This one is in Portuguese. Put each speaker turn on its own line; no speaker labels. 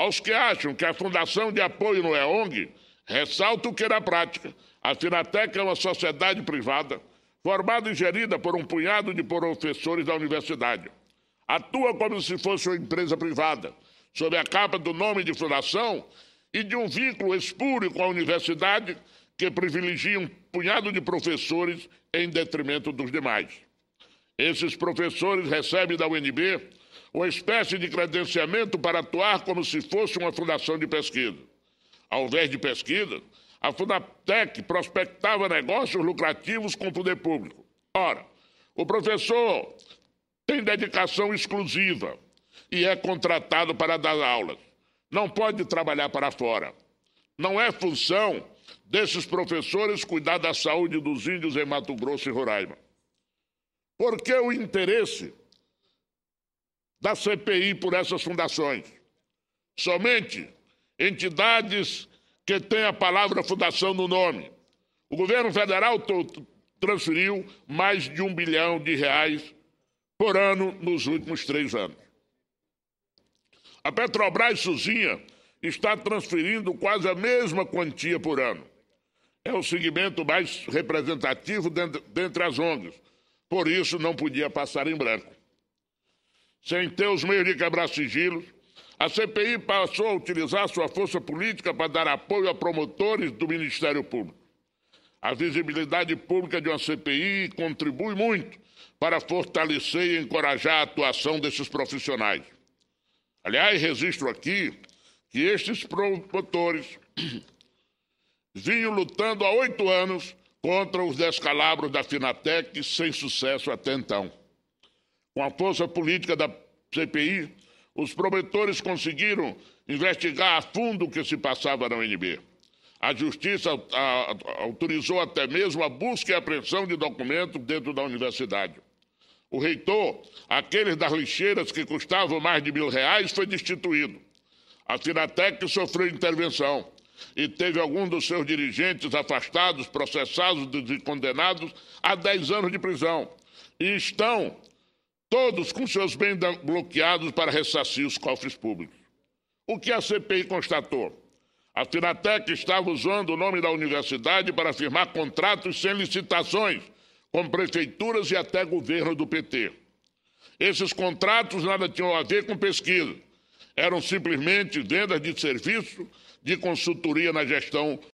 Aos que acham que a Fundação de Apoio não é ONG, ressalto que, na prática, a Finatec é uma sociedade privada formada e gerida por um punhado de professores da universidade. Atua como se fosse uma empresa privada, sob a capa do nome de fundação e de um vínculo espúrio com a universidade que privilegia um punhado de professores em detrimento dos demais. Esses professores recebem da UNB uma espécie de credenciamento para atuar como se fosse uma fundação de pesquisa. Ao invés de pesquisa, a Fundatec prospectava negócios lucrativos com o poder público. Ora, o professor tem dedicação exclusiva e é contratado para dar aulas. Não pode trabalhar para fora. Não é função desses professores cuidar da saúde dos índios em Mato Grosso e Roraima. Por que o interesse da CPI por essas fundações. Somente entidades que têm a palavra fundação no nome. O governo federal transferiu mais de um bilhão de reais por ano nos últimos três anos. A Petrobras Suzinha está transferindo quase a mesma quantia por ano. É o segmento mais representativo dentre as ONGs, por isso não podia passar em branco sem ter os meios de quebrar sigilos. A CPI passou a utilizar sua força política para dar apoio a promotores do Ministério Público. A visibilidade pública de uma CPI contribui muito para fortalecer e encorajar a atuação desses profissionais. Aliás, registro aqui que estes promotores vinham lutando há oito anos contra os descalabros da Finatec sem sucesso até então. Com a força política da CPI, os promotores conseguiram investigar a fundo o que se passava na UNB. A justiça autorizou até mesmo a busca e apreensão de documentos dentro da universidade. O reitor, aqueles das lixeiras que custavam mais de mil reais, foi destituído. A Finatec sofreu intervenção e teve alguns dos seus dirigentes afastados, processados e condenados a 10 anos de prisão. E estão todos com seus bens bloqueados para ressarcir os cofres públicos. O que a CPI constatou? A Finatec estava usando o nome da universidade para firmar contratos sem licitações com prefeituras e até governo do PT. Esses contratos nada tinham a ver com pesquisa. Eram simplesmente vendas de serviço de consultoria na gestão